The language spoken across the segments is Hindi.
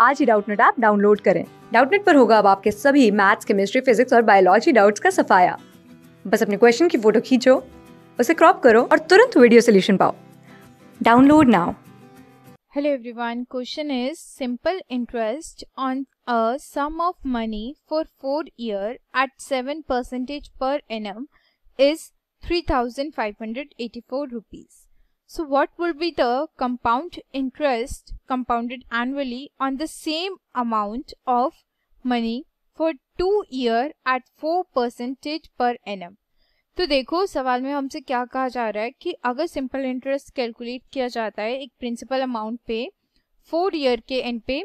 आज ही डाउटनेट ऐप डाउनलोड करें डाउटनेट पर होगा अब आपके सभी मैथ्स केमिस्ट्री फिजिक्स और बायोलॉजी डाउट्स का सफाया बस अपने क्वेश्चन की फोटो खींचो उसे क्रॉप करो और तुरंत वीडियो सोल्यूशन पाओ download now hello everyone question is simple Hello everyone, question is simple interest on a sum of money for 4 year is three thousand five hundred eighty four rupees So what would be the compound interest compounded annually on the same amount of money for two year at four percentage per annum? तो देखो सवाल में हमसे क्या कहा जा रहा है कि अगर सिंपल इंटरेस्ट कैलकुलेट किया जाता है एक प्रिंसिपल अमाउंट पे फोर ईयर के एंड पे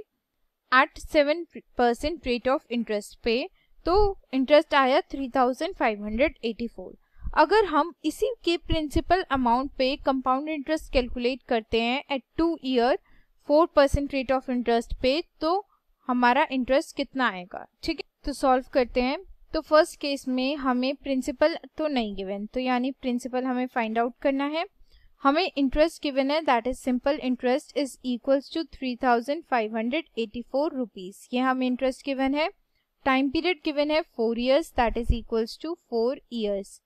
at seven percent rate of interest पे तो इंटरेस्ट आया three thousand five hundred eighty four अगर हम इसी के प्रिंसिपल अमाउंट पे कंपाउंड इंटरेस्ट कैलकुलेट करते हैं at two year four percent rate of interest पे तो हमारा इंटरेस्ट कितना आएगा ठीक है तो सॉल्व करते हैं तो फर्स्ट केस में हमें प्रिंसिपल तो नहीं गिवन तो यानी प्रिंसिपल हमें फाइंड आउट करना है हमें इंटरेस्ट गिवन है that is simple interest is equals to three thousand five hundred eighty four rupees ये हमें इंटरेस्ट गिवन है टाइम पीरियड गिवन है four years that is equals to four years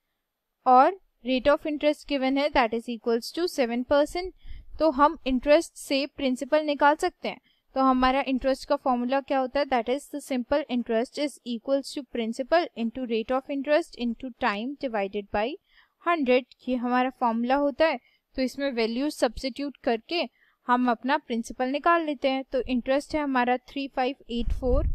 और रेट ऑफ इंटरेस्ट गिवन है that is equals to seven percent तो हम इंटरेस्ट से प्रिंसिपल निकाल सकते हैं तो हमारा इंटरेस्ट का फॉर्मूला क्या होता है that is the simple interest is equals to principal into rate of interest into time divided by hundred ये हमारा फॉर्मूला होता है तो इसमें वैल्यू सब्सिट्यूट करके हम अपना प्रिंसिपल निकाल लेते हैं तो इंटरेस्ट है हमारा three five eight four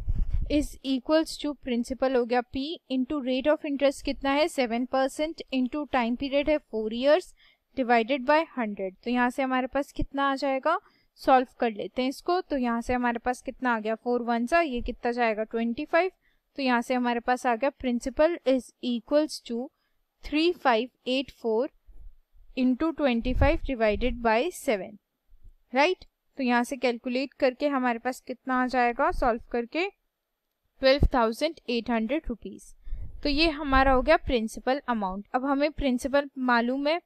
is equals to principal हो गया P into rate of interest कितना है seven percent into time period है four years divided by hundred तो यहाँ से हमारे पास कितना आ जाएगा सॉल्व कर लेते हैं इसको तो यहाँ से हमारे पास कितना आ गया फोर वन सा ये कितना जाएगा ट्वेंटी फाइव तो यहाँ से हमारे पास आ गया principal is equals to three five eight four into twenty five divided by seven right तो यहाँ से कैलकुलेट करके हमारे पास कितना आ जाएगा सॉल्व करके twelve thousand eight hundred rupees तो ये हमारा हो गया प्रिंसिपल अमाउंट अब हमें प्रिंसिपल मालूम है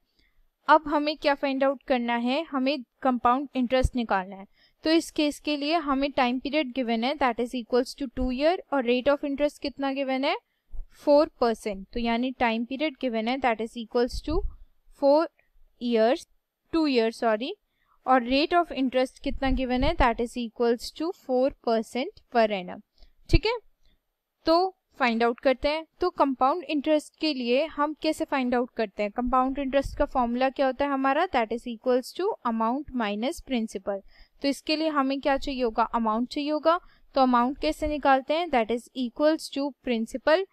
अब हमें क्या फाइंड आउट करना है हमें कंपाउंड इंटरेस्ट निकालना है तो इस केस के लिए हमें टाइम पीरियड गिवन है that is equals to two year और रेट ऑफ इंटरेस्ट कितना गिवन है फोर परसेंट तो यानी टाइम पीरियड गिवन है that is equals to four years two year sorry और रेट ऑफ इंटरेस्ट कितना गिवन है that is equals to four percent per annum ठीक है तो फाइंड आउट करते हैं तो कंपाउंड इंटरेस्ट के लिए हम कैसे फाइंड आउट करते हैं कंपाउंड इंटरेस्ट का फॉर्मूला क्या होता है हमारा that is equals to amount minus principal तो इसके लिए हमें क्या चाहिए होगा अमाउंट चाहिए होगा तो अमाउंट कैसे निकालते हैं that is equals to principal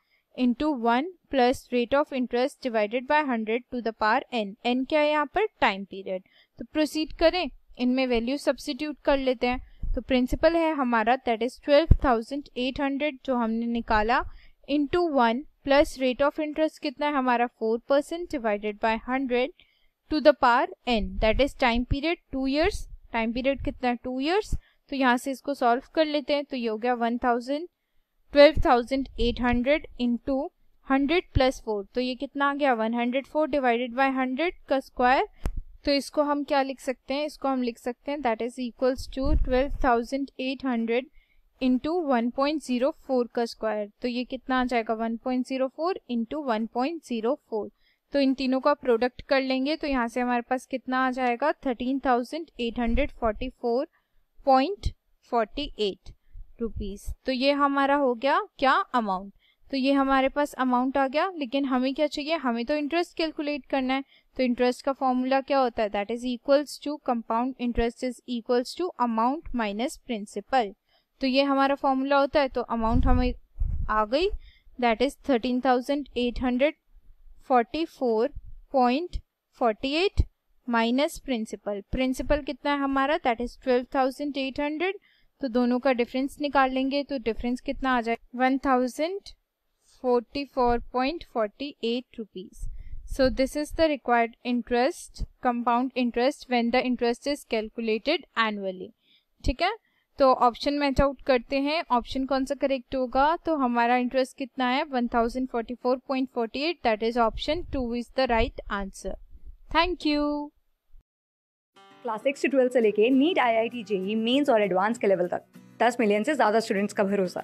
into one plus rate of interest divided by hundred to the power n n क्या है यहाँ पर टाइम पीरियड तो प्रोसीड करें इनमें वैल्यू सब्सिट्यूट कर लेते हैं तो प्रिंसिपल है हमारा that is twelve thousand eight hundred जो हमने निकाला to one plus rate of interest कितना है हमारा four percent divided by hundred to the power n that is time period two years time period कितना है टू ईयर्स तो यहाँ से इसको सॉल्व कर लेते हैं तो ये हो गया one thousand twelve thousand eight hundred in two hundred plus four तो ये कितना आ गया one hundred four divided by hundred का स्क्वायर तो इसको हम क्या लिख सकते हैं इसको हम लिख सकते हैं that is equals to twelve thousand eight hundred into one point zero four का स्क्वायर तो ये कितना आ जाएगा one point zero four into one point zero four तो इन तीनों का प्रोडक्ट कर लेंगे तो यहाँ से हमारे पास कितना आ जाएगा thirteen thousand eight hundred forty four point forty eight rupees तो ये हमारा हो गया क्या अमाउंट तो ये हमारे पास अमाउंट आ गया लेकिन हमें क्या चाहिए हमें तो इंटरेस्ट कैलकुलेट करना है तो इंटरेस्ट का फॉर्मूला क्या होता है that is equals to compound interest is equals to amount minus principal तो ये हमारा फॉर्मूला होता है तो अमाउंट हमें आ गई that is thirteen thousand eight hundred forty four point forty eight minus principal principal कितना है हमारा that is twelve thousand eight hundred तो दोनों का डिफरेंस निकाल लेंगे तो डिफरेंस कितना आ जाए one thousand 44.48 rupees. So this is the required interest, compound interest when the interest is calculated annually. ठीक है तो ऑप्शन मैच आउट करते हैं ऑप्शन कौन सा करेक्ट होगा तो हमारा इंटरेस्ट कितना है 1044.48 that is option two is the right answer thank you class six से ट्वेल्थ से लेके NEET I I T JEE Mains और एडवांस के लेवल तक 10 मिलियन से ज़्यादा स्टूडेंट्स का भरोसा